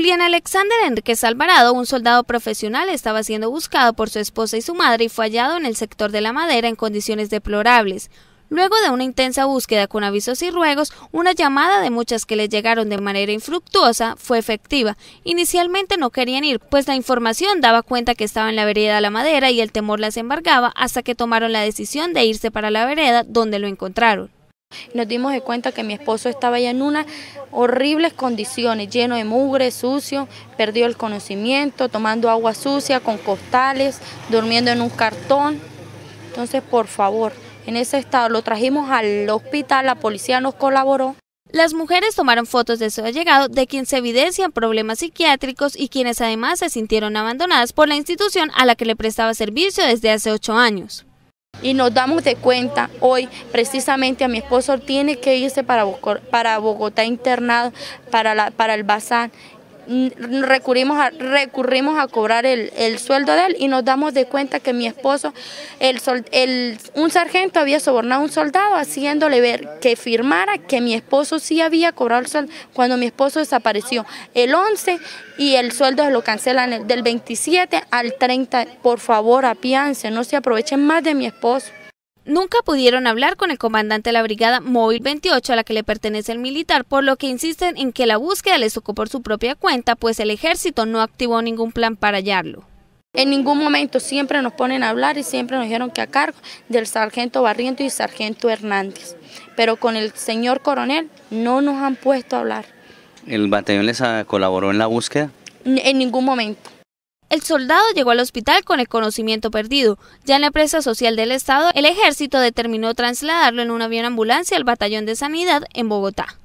Julián Alexander Enriquez Alvarado, un soldado profesional, estaba siendo buscado por su esposa y su madre y fue hallado en el sector de la madera en condiciones deplorables. Luego de una intensa búsqueda con avisos y ruegos, una llamada de muchas que le llegaron de manera infructuosa fue efectiva. Inicialmente no querían ir, pues la información daba cuenta que estaba en la vereda de la madera y el temor las embargaba hasta que tomaron la decisión de irse para la vereda donde lo encontraron. Nos dimos de cuenta que mi esposo estaba ya en unas horribles condiciones, lleno de mugre, sucio, perdió el conocimiento, tomando agua sucia con costales, durmiendo en un cartón. Entonces, por favor, en ese estado lo trajimos al hospital, la policía nos colaboró. Las mujeres tomaron fotos de su allegado, de quien se evidencian problemas psiquiátricos y quienes además se sintieron abandonadas por la institución a la que le prestaba servicio desde hace ocho años. Y nos damos de cuenta hoy, precisamente a mi esposo tiene que irse para, Bogotá, para Bogotá internado, para, la, para el bazar. Mm, recurrimos a, recurrimos a cobrar el, el, sueldo de él y nos damos de cuenta que mi esposo, el, el, un sargento había sobornado a un soldado haciéndole ver que firmara que mi esposo sí había cobrado el sueldo cuando mi esposo desapareció el 11 y el sueldo se lo cancelan del 27 al 30. Por favor, apiánse, no se aprovechen más de mi esposo. Nunca pudieron hablar con el comandante de la Brigada Móvil 28 a la que le pertenece el militar, por lo que insisten en que la búsqueda les tocó por su propia cuenta, pues el ejército no activó ningún plan para hallarlo. En ningún momento siempre nos ponen a hablar y siempre nos dijeron que a cargo del sargento Barriento y sargento Hernández, pero con el señor coronel no nos han puesto a hablar. ¿El batallón les ah, colaboró en la búsqueda? En ningún momento. El soldado llegó al hospital con el conocimiento perdido. Ya en la presa social del Estado, el ejército determinó trasladarlo en un avión ambulancia al batallón de sanidad en Bogotá.